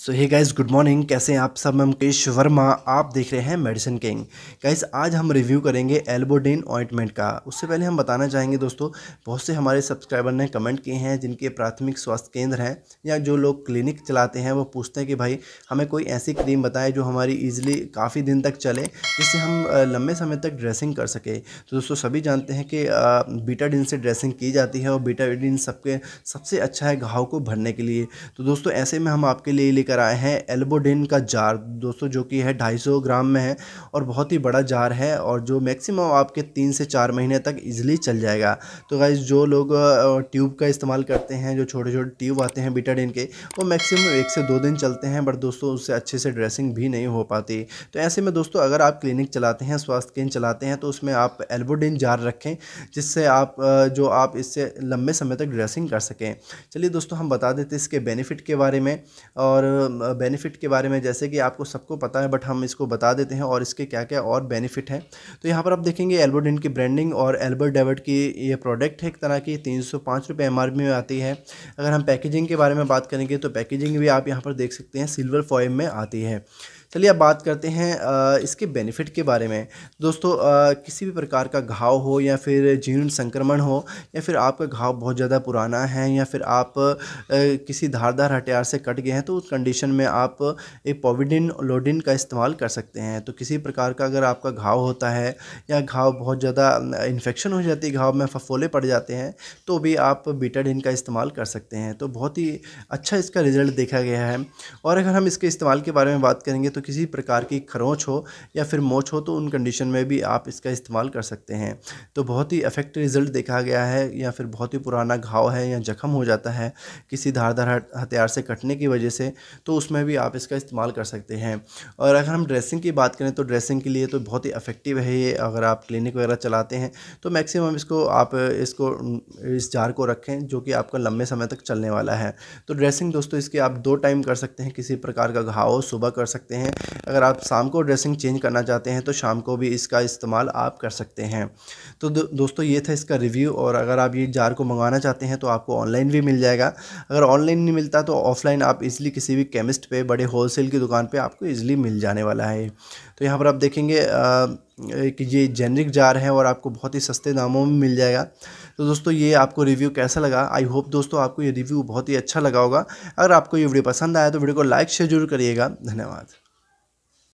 सो hey guys good morning कैसे हैं आप सब मैं मुकेश वर्मा आप देख रहे हैं मेडिसिन किंग गाइज़ आज हम रिव्यू करेंगे एल्बोडिन ऑइंटमेंट का उससे पहले हम बताना चाहेंगे दोस्तों बहुत से हमारे सब्सक्राइबर ने कमेंट किए हैं जिनके प्राथमिक स्वास्थ्य केंद्र हैं या जो लोग क्लिनिक चलाते हैं वो पूछते हैं कि भाई हमें कोई ऐसी क्रीम बताएं जो हमारी ईजिली काफ़ी दिन तक चले जिससे हम लंबे समय तक ड्रेसिंग कर सके तो दोस्तों सभी जानते हैं कि बीटाडिन से ड्रेसिंग की जाती है और बीटाडिन सबके सबसे अच्छा है घाव को भरने के लिए तो दोस्तों ऐसे में हम आपके लिए लेकर आए हैं एल्बोडिन का जार दोस्तों जो कि है 250 ग्राम में है और बहुत ही बड़ा जार है और जो मैक्सिमम आपके तीन से चार महीने तक इजीली चल जाएगा तो गाइज जो लोग ट्यूब का इस्तेमाल करते हैं जो छोटे छोटे ट्यूब आते हैं बीटाडिन के वो मैक्सिमम एक से दो दिन चलते हैं बट दोस्तों उससे अच्छे से ड्रेसिंग भी नहीं हो पाती तो ऐसे में दोस्तों अगर आप क्लिनिक चलाते हैं स्वास्थ्य केंद्र चलाते हैं तो उसमें आप एल्बोडिन जार रखें जिससे आप जो आप इससे लंबे समय तक ड्रेसिंग कर सकें चलिए दोस्तों हम बता देते इसके बेनिफिट के बारे में और बेनिफिट के बारे में जैसे कि आपको सबको पता है बट हम इसको बता देते हैं और इसके क्या क्या और बेनिफिट हैं तो यहाँ पर आप देखेंगे एल्बोडिन की ब्रांडिंग और एल्बर्ट डेविड की ये प्रोडक्ट है एक तरह की तीन सौ पाँच रुपये में आती है अगर हम पैकेजिंग के बारे में बात करेंगे तो पैकेजिंग भी आप यहाँ पर देख सकते हैं सिल्वर फॉइम में आती है चलिए अब बात करते हैं इसके बेनिफिट के बारे में दोस्तों किसी भी प्रकार का घाव हो या फिर जीर्ण संक्रमण हो या फिर आपका घाव बहुत ज़्यादा पुराना है या फिर आप किसी धारदार हथियार से कट गए हैं तो उस कंडीशन में आप एक पोविडिन लोडिन का इस्तेमाल कर सकते हैं तो किसी प्रकार का अगर आपका घाव होता है या घाव बहुत ज़्यादा इन्फेक्शन हो जाती है घाव में फफोले पड़ जाते हैं तो भी आप बीटाडिन का इस्तेमाल कर सकते हैं तो बहुत ही अच्छा इसका रिज़ल्ट देखा गया है और अगर हम इसके इस्तेमाल के बारे में बात करेंगे तो तो किसी प्रकार की खरोंच हो या फिर मोच हो तो उन कंडीशन में भी आप इसका इस्तेमाल कर सकते हैं तो बहुत ही इफेक्ट रिज़ल्ट देखा गया है या फिर बहुत ही पुराना घाव है या जख्म हो जाता है किसी धार हथियार से कटने की वजह से तो उसमें भी आप इसका इस्तेमाल कर सकते हैं और अगर हम ड्रेसिंग की बात करें तो ड्रेसिंग के लिए तो बहुत ही अफेक्टिव है ये अगर आप क्लिनिक वगैरह चलाते हैं तो मैक्सिमम इसको आप इसको इस जार को रखें जो कि आपका लंबे समय तक चलने वाला है तो ड्रेसिंग दोस्तों इसके आप दो टाइम कर सकते हैं किसी प्रकार का घाव सुबह कर सकते हैं हैं अगर आप शाम को ड्रेसिंग चेंज करना चाहते हैं तो शाम को भी इसका इस्तेमाल आप कर सकते हैं तो दो, दोस्तों ये था इसका रिव्यू और अगर आप ये जार को मंगवाना चाहते हैं तो आपको ऑनलाइन भी मिल जाएगा अगर ऑनलाइन नहीं मिलता तो ऑफलाइन आप इजिली किसी भी केमिस्ट पर बड़े होलसेल की दुकान पर आपको ईज़िली मिल जाने वाला है तो यहाँ पर आप देखेंगे कि ये जेनरिक जार है और आपको बहुत ही सस्ते दामों में मिल जाएगा तो दोस्तों ये आपको रिव्यू कैसा लगा आई होप दोस्तों आपको ये रिव्यू बहुत ही अच्छा लगा होगा अगर आपको ये वीडियो पसंद आया तो वीडियो को लाइक शेयर जरूर करिएगा धन्यवाद